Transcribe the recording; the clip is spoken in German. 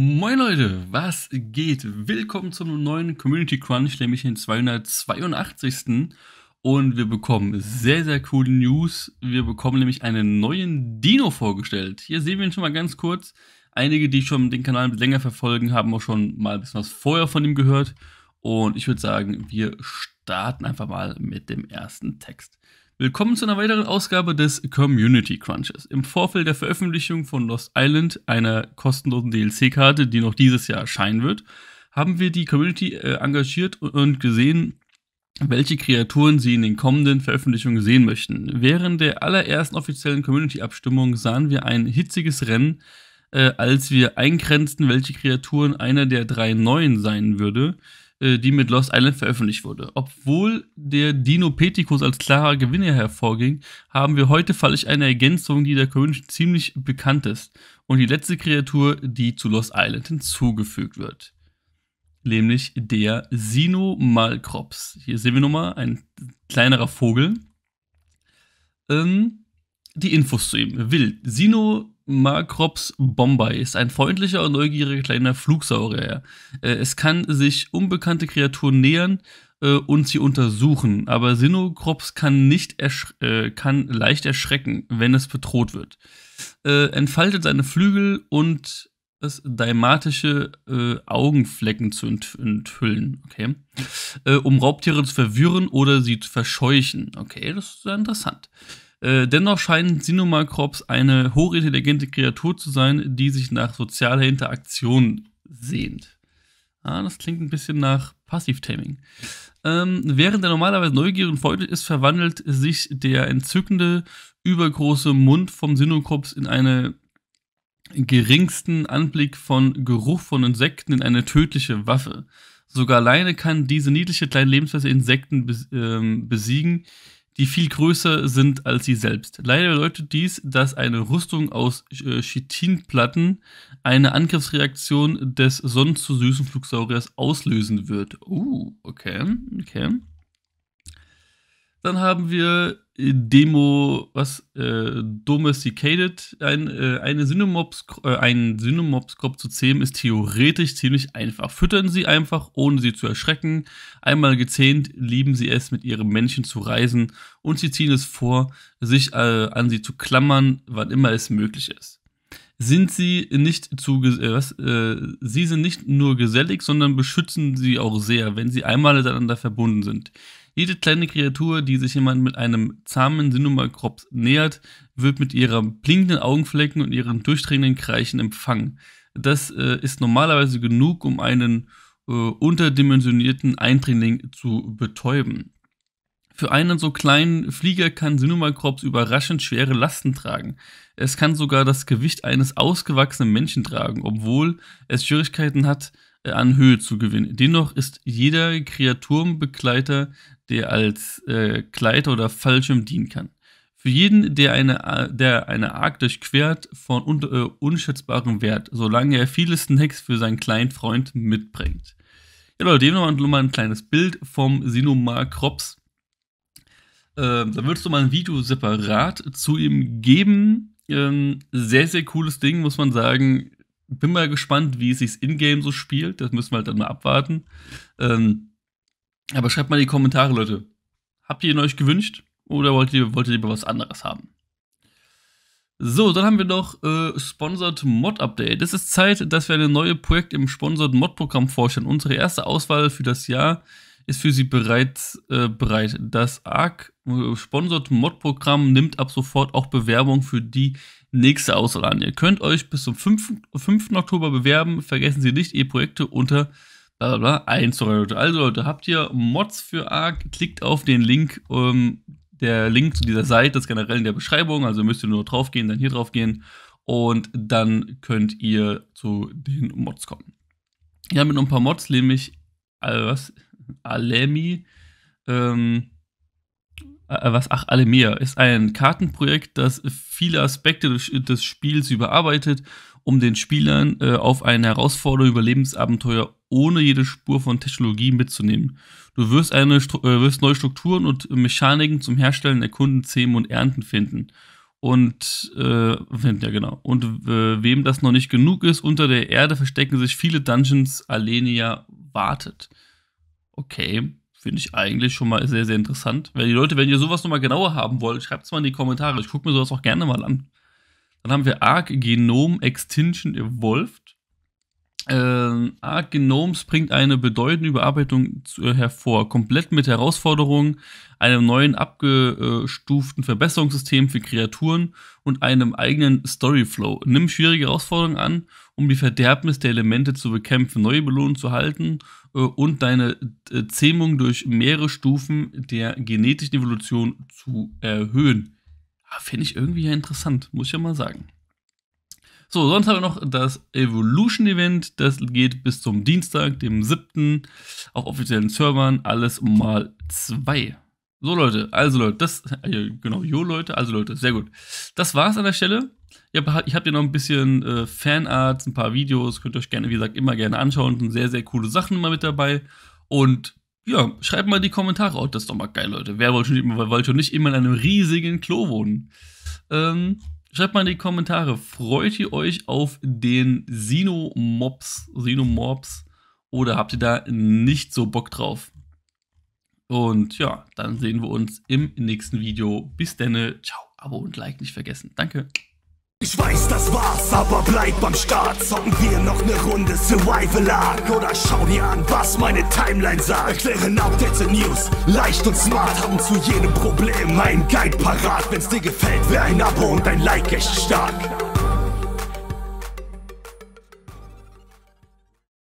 Moin Leute, was geht? Willkommen zum neuen Community Crunch, nämlich den 282. Und wir bekommen sehr, sehr coole News. Wir bekommen nämlich einen neuen Dino vorgestellt. Hier sehen wir ihn schon mal ganz kurz. Einige, die schon den Kanal länger verfolgen, haben auch schon mal ein bisschen was vorher von ihm gehört. Und ich würde sagen, wir starten einfach mal mit dem ersten Text. Willkommen zu einer weiteren Ausgabe des Community Crunches. Im Vorfeld der Veröffentlichung von Lost Island, einer kostenlosen DLC-Karte, die noch dieses Jahr erscheinen wird, haben wir die Community äh, engagiert und gesehen, welche Kreaturen sie in den kommenden Veröffentlichungen sehen möchten. Während der allerersten offiziellen Community-Abstimmung sahen wir ein hitziges Rennen, äh, als wir eingrenzten, welche Kreaturen einer der drei neuen sein würde äh, die mit Lost Island veröffentlicht wurde. Obwohl der Dino Peticus als klarer Gewinner hervorging, haben wir heute fallig eine Ergänzung, die der Community ziemlich bekannt ist und die letzte Kreatur, die zu Lost Island hinzugefügt wird. Nämlich der Sinomalcrops. Hier sehen wir nochmal ein kleinerer Vogel. Ähm, die Infos zu ihm. Wild. Sino Macrops Bombay ist ein freundlicher und neugieriger kleiner Flugsaurier. Äh, es kann sich unbekannte Kreaturen nähern äh, und sie untersuchen, aber Sinocrops kann, nicht äh, kann leicht erschrecken, wenn es bedroht wird. Entfaltet seine Flügel und das daimatische äh, Augenflecken zu ent enthüllen, okay? Äh, um Raubtiere zu verwirren oder sie zu verscheuchen. Okay, das ist sehr interessant. Äh, dennoch scheinen Sinomakrops eine hochintelligente Kreatur zu sein, die sich nach sozialer Interaktion sehnt. Ah, das klingt ein bisschen nach Passivtaming. Ähm, während er normalerweise neugierig und freudig ist, verwandelt sich der entzückende, übergroße Mund vom Sinokrops in einen geringsten Anblick von Geruch von Insekten in eine tödliche Waffe. Sogar alleine kann diese niedliche kleine Lebensweise Insekten ähm, besiegen, die viel größer sind als sie selbst. Leider bedeutet dies, dass eine Rüstung aus äh, Chitinplatten eine Angriffsreaktion des sonst so süßen Flugsauriers auslösen wird. Uh, okay, okay. Dann haben wir äh, Demo, was, äh, Domesticated. Ein, äh, eine Synomops, äh, einen Synomops-Kopf zu zähmen ist theoretisch ziemlich einfach. Füttern Sie einfach, ohne sie zu erschrecken. Einmal gezähnt lieben Sie es, mit Ihrem Männchen zu reisen und Sie ziehen es vor, sich äh, an sie zu klammern, wann immer es möglich ist. Sind sie nicht zu, äh, was, äh, sie sind nicht nur gesellig, sondern beschützen sie auch sehr, wenn sie einmal miteinander verbunden sind. Jede kleine Kreatur, die sich jemand mit einem zahmen Sinumakrops nähert, wird mit ihren blinkenden Augenflecken und ihren durchdringenden Kreichen empfangen. Das äh, ist normalerweise genug, um einen äh, unterdimensionierten Eindringling zu betäuben. Für einen so kleinen Flieger kann Sinumakrops überraschend schwere Lasten tragen. Es kann sogar das Gewicht eines ausgewachsenen Menschen tragen, obwohl es Schwierigkeiten hat, äh, an Höhe zu gewinnen. Dennoch ist jeder Kreaturenbegleiter der als äh, Kleid oder Fallschirm dienen kann. Für jeden, der eine, der eine Ark durchquert, von un, äh, unschätzbarem Wert, solange er viele Snacks für seinen kleinen Freund mitbringt. Ja, Leute, hier nochmal ein kleines Bild vom Sinomar Krops. Ähm, da würdest du mal ein Video separat zu ihm geben. Ähm, sehr, sehr cooles Ding, muss man sagen. Bin mal gespannt, wie es sich in-game so spielt. Das müssen wir halt dann mal abwarten. Ähm, aber schreibt mal in die Kommentare, Leute. Habt ihr ihn euch gewünscht oder wollt ihr, wollt ihr lieber was anderes haben? So, dann haben wir noch äh, Sponsored Mod Update. Es ist Zeit, dass wir ein neues Projekt im Sponsored Mod Programm vorstellen. Unsere erste Auswahl für das Jahr ist für Sie bereits äh, bereit. Das ARC äh, Sponsored Mod Programm nimmt ab sofort auch Bewerbung für die nächste Auswahl an. Ihr könnt euch bis zum 5. 5. Oktober bewerben. Vergessen Sie nicht, Ihr projekte unter Blablabla, eins teurer Leute. Also Leute, habt ihr Mods für ARK? klickt auf den Link. Ähm, der Link zu dieser Seite ist generell in der Beschreibung, also müsst ihr nur drauf gehen, dann hier drauf gehen. und dann könnt ihr zu den Mods kommen. Ja, mit noch ein paar Mods, nämlich äh, was? Alemi, ähm, äh, was? Ach, Alemia ist ein Kartenprojekt, das viele Aspekte des, des Spiels überarbeitet um den Spielern äh, auf eine Herausforderung, über Überlebensabenteuer ohne jede Spur von Technologie mitzunehmen. Du wirst, eine, äh, wirst neue Strukturen und Mechaniken zum Herstellen, Erkunden, Zähmen und Ernten finden. Und äh, finden, ja genau. Und äh, wem das noch nicht genug ist, unter der Erde verstecken sich viele Dungeons. Alenia wartet. Okay, finde ich eigentlich schon mal sehr, sehr interessant. Wenn die Leute, wenn ihr sowas nochmal genauer haben wollt, schreibt es mal in die Kommentare. Ich gucke mir sowas auch gerne mal an. Dann haben wir Arc Genome Extinction Evolved. Äh, von Arc Genomes bringt eine bedeutende Überarbeitung äh, hervor, komplett mit Herausforderungen, einem neuen abgestuften Verbesserungssystem für Kreaturen und einem eigenen Storyflow. Nimm schwierige Herausforderungen an, um die Verderbnis der Elemente zu bekämpfen, neue Belohnungen zu halten äh, und deine äh, Zähmung durch mehrere Stufen der genetischen Evolution zu erhöhen. Ah, Finde ich irgendwie ja interessant, muss ich ja mal sagen. So, sonst haben wir noch das Evolution Event. Das geht bis zum Dienstag, dem 7. auf offiziellen Servern. Alles mal 2. So, Leute, also Leute, das, äh, genau, jo, Leute, also Leute, sehr gut. Das war's an der Stelle. Ich habe hab hier noch ein bisschen äh, Fanarts, ein paar Videos, könnt ihr euch gerne, wie gesagt, immer gerne anschauen. sind sehr, sehr coole Sachen immer mit dabei. Und ja, schreibt mal die Kommentare. Oh, das ist doch mal geil, Leute. Wer wollte schon nicht immer in einem riesigen Klo wohnen? Ähm, Schreibt mal in die Kommentare, freut ihr euch auf den Sinomobs, Sinomobs oder habt ihr da nicht so Bock drauf? Und ja, dann sehen wir uns im nächsten Video. Bis denne, ciao, Abo und Like nicht vergessen. Danke. Ich weiß, das war's, aber bleib am Start. Zocken wir noch ne Runde Survival Arc. Oder schau dir an, was meine Timeline sagt. Erklären Updates in News, leicht und smart. Haben zu jedem Problem einen Guide parat. Wenn's dir gefällt, wär ein Abo und ein Like echt stark.